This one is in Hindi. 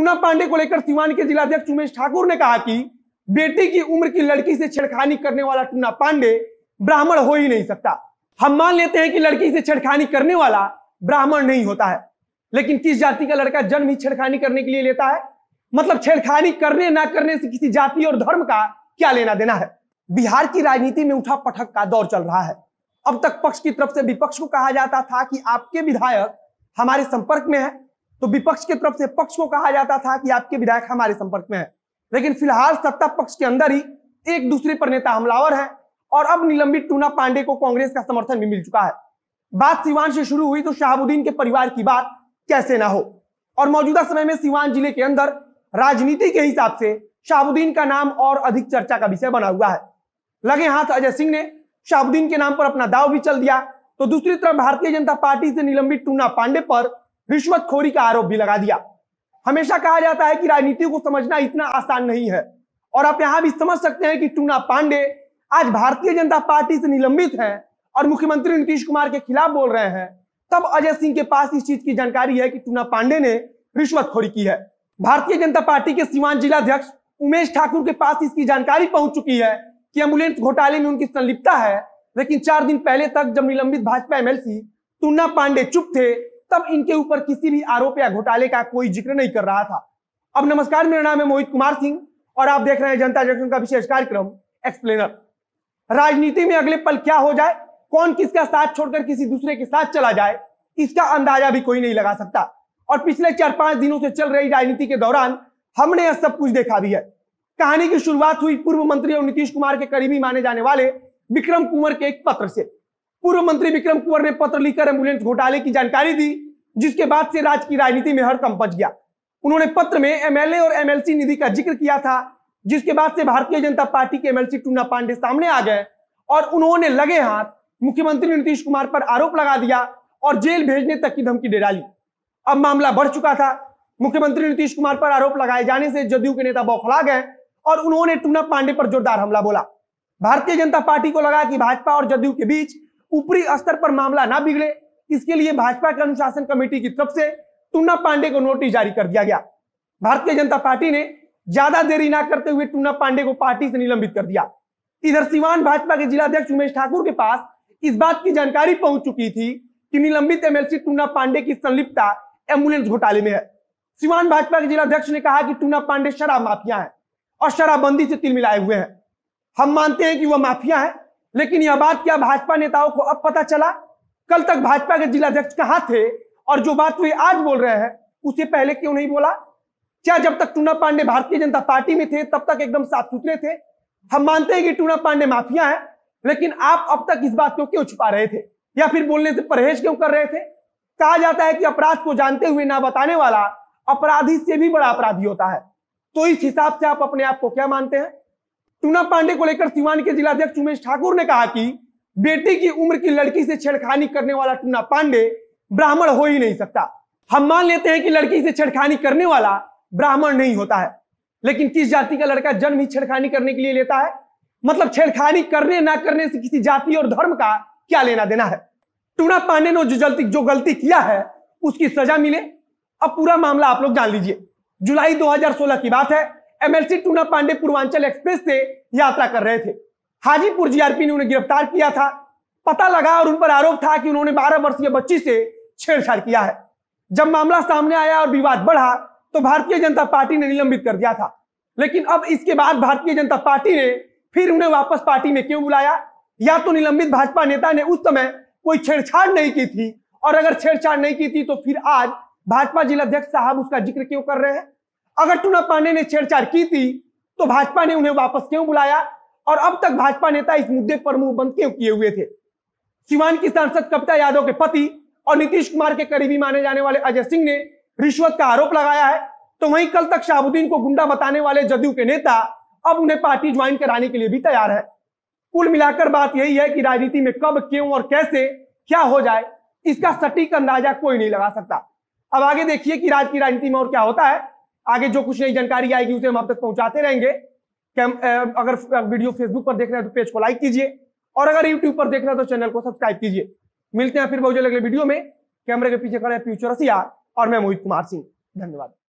टूना पांडे को लेकर सीवान के जिलाध्यक्ष उमेश ठाकुर ने कहा कि बेटी की उम्र की लड़की से छेड़खानी करने वाला टूना पांडे ब्राह्मण हो ही नहीं सकता हम मान लेते हैं कि लड़की से छेड़खानी करने वाला ब्राह्मण नहीं होता है लेकिन किस जाति का लड़का जन्म ही छेड़खानी करने के लिए लेता है मतलब छेड़खानी करने ना करने से किसी जाति और धर्म का क्या लेना देना है बिहार की राजनीति में उठा पटक का दौर चल रहा है अब तक पक्ष की तरफ से विपक्ष को कहा जाता था कि आपके विधायक हमारे संपर्क में है तो विपक्ष की तरफ से पक्ष को कहा जाता था कि आपके विधायक हमारे संपर्क में है लेकिन फिलहाल सत्ता पक्ष के अंदर ही एक दूसरे पर नेता हमलावर है और अब निलंबित टूना पांडे को कांग्रेस का समर्थन भी मिल चुका है बात सिवान से शुरू हुई तो शाहबुद्दीन के परिवार की बात कैसे ना हो और मौजूदा समय में सिवान जिले के अंदर राजनीति के हिसाब से शाहबुद्दीन का नाम और अधिक चर्चा का विषय बना हुआ है लगे हाथ अजय सिंह ने शाहबुद्दीन के नाम पर अपना दाव भी चल दिया तो दूसरी तरफ भारतीय जनता पार्टी से निलंबित टूना पांडे पर रिश्वतखोरी का आरोप भी लगा दिया हमेशा कहा जाता है कि राजनीति को समझना इतना आसान नहीं है और आप यहां भी समझ सकते हैं कि टूना पांडे आज भारतीय जनता पार्टी से निलंबित हैं और मुख्यमंत्री नीतीश कुमार के खिलाफ बोल रहे हैं तब अजय सिंह के पास इस चीज की जानकारी है कि टूना पांडे ने रिश्वतखोरी की है भारतीय जनता पार्टी के सीवान जिलाध्यक्ष उमेश ठाकुर के पास इसकी जानकारी पहुंच चुकी है कि एम्बुलेंस घोटाले में उनकी संलिप्तता है लेकिन चार दिन पहले तक जब निलंबित भाजपा एमएलसी टूना पांडे चुप थे तब इनके ऊपर किसी भी आरोप या घोटाले का कोई जिक्र नहीं कर रहा था अब नमस्कार मेरा नाम है मोहित कुमार सिंह और आप देख रहे हैं जनता जंक्शन का विशेष कार्यक्रम एक्सप्लेनर राजनीति में अगले पल क्या हो जाए कौन किसका साथ छोड़कर किसी दूसरे के साथ चला जाए इसका अंदाजा भी कोई नहीं लगा सकता और पिछले चार पांच दिनों से चल रही राजनीति के दौरान हमने यह सब कुछ देखा भी है कहानी की शुरुआत हुई पूर्व मंत्री और नीतीश कुमार के करीबी माने जाने वाले विक्रम कुंवर के एक पत्र से पूर्व मंत्री विक्रम कुंवर ने पत्र लिखकर एम्बुलेंस घोटाले की जानकारी दी जिसके बाद से राज्य की राजनीति में हड़कंप मच गया उन्होंने पत्र में एमएलए और एमएलसी निधि का जिक्र किया था जिसके बाद से भारतीय जनता पार्टी के एमएलसी टूना पांडे सामने आ गए और उन्होंने लगे हाथ मुख्यमंत्री नीतीश कुमार पर आरोप लगा दिया और जेल भेजने तक की धमकी डरा डाली अब मामला बढ़ चुका था मुख्यमंत्री नीतीश कुमार पर आरोप लगाए जाने से जदयू के नेता बौखला गए और उन्होंने टूना पांडे पर जोरदार हमला बोला भारतीय जनता पार्टी को लगा कि भाजपा और जदयू के बीच ऊपरी स्तर पर मामला ना बिगड़े इसके लिए भाजपा के अनुशासन कमेटी की तरफ से टूना पांडे को नोटिस जारी कर दिया गया भारतीय जनता पार्टी ने ज्यादा देरी ना करते हुए टूना पांडे को पार्टी से निलंबित कर दिया इधर सिवान भाजपा के जिलाध्यक्ष उमेश ठाकुर के पास इस बात की जानकारी पहुंच चुकी थी कि निलंबित एमएलसी टूना पांडे की संलिप्तता एम्बुलेंस घोटाले में है सिवान भाजपा के जिलाध्यक्ष ने कहा कि टूना पांडे शराब माफिया है और शराबबंदी से तिल मिलाए हुए हैं हम मानते हैं कि वह माफिया है लेकिन यह बात क्या भाजपा नेताओं को अब पता चला कल तक भाजपा के जिलाध्यक्ष कहा थे और जो बात वे आज बोल रहे हैं उसे पहले क्यों नहीं बोला क्या जब तक टूना पांडे भारतीय जनता पार्टी में थे तब तक एकदम साफ सुथरे थे हम मानते हैं कि टूना पांडे माफिया है लेकिन आप अब तक इस बात को क्यों छुपा रहे थे या फिर बोलने से परहेज क्यों कर रहे थे कहा जाता है कि अपराध को जानते हुए ना बताने वाला अपराधी से भी बड़ा अपराधी होता है तो इस हिसाब से आप अपने आप को क्या मानते हैं टूना पांडे को लेकर सीवान के जिलाध्यक्ष उमेश ठाकुर ने कहा कि बेटी की उम्र की लड़की से छेड़खानी करने वाला टूना पांडे ब्राह्मण हो ही नहीं सकता हम मान लेते हैं कि लड़की से छेड़खानी करने वाला ब्राह्मण नहीं होता है लेकिन किस जाति का लड़का जन्म ही छेड़खानी करने के लिए लेता है मतलब छेड़खानी करने ना करने से किसी जाति और धर्म का क्या लेना देना है टूना पांडे ने जो गलती जो गलती किया है उसकी सजा मिले अब पूरा मामला आप लोग जान लीजिए जुलाई 2016 की बात है एमएलसी टूना पांडे पूर्वांचल एक्सप्रेस से यात्रा कर रहे थे हाजीपुर जीआरपी ने उन्हें गिरफ्तार किया था पता लगा और उन पर आरोप था कि उन्होंने बारह वर्षीय बच्ची से छेड़छाड़ किया है जब मामला सामने आया और विवाद बढ़ा तो भारतीय जनता पार्टी ने निलंबित कर दिया था लेकिन अब इसके बाद भारतीय जनता पार्टी ने फिर उन्हें वापस पार्टी में क्यों बुलाया या तो निलंबित भाजपा नेता ने उस समय कोई छेड़छाड़ नहीं की थी और अगर छेड़छाड़ नहीं की थी तो फिर आज भाजपा जिलाध्यक्ष साहब उसका जिक्र क्यों कर रहे हैं अगर टूना पांडे ने छेड़छाड़ की थी तो भाजपा ने उन्हें वापस क्यों बुलाया और अब तक भाजपा नेता इस मुद्दे पर मुंह बंद क्यों किए हुए थे सिवान की सांसद कविता यादव के पति और नीतीश कुमार के करीबी माने जाने वाले अजय सिंह ने रिश्वत का आरोप लगाया है तो वहीं कल तक शाहबुद्दीन को गुंडा बताने वाले जदयू के नेता अब उन्हें पार्टी ज्वाइन कराने के लिए भी तैयार है कुल मिलाकर बात यही है कि राजनीति में कब क्यों और कैसे क्या हो जाए इसका सटीक अंदाजा कोई नहीं लगा सकता अब आगे देखिए कि राज्य की राजनीति में और क्या होता है आगे जो कुछ नई जानकारी आएगी उसे हम आप तक पहुंचाते रहेंगे अगर वीडियो फेसबुक पर देख रहे हैं तो पेज को लाइक कीजिए और अगर यूट्यूब पर देख रहे हैं तो चैनल को सब्सक्राइब कीजिए मिलते हैं फिर बहुत जल्द अगले वीडियो में कैमरे के पीछे खड़े फ्यूचर सियार और मैं मोहित कुमार सिंह धन्यवाद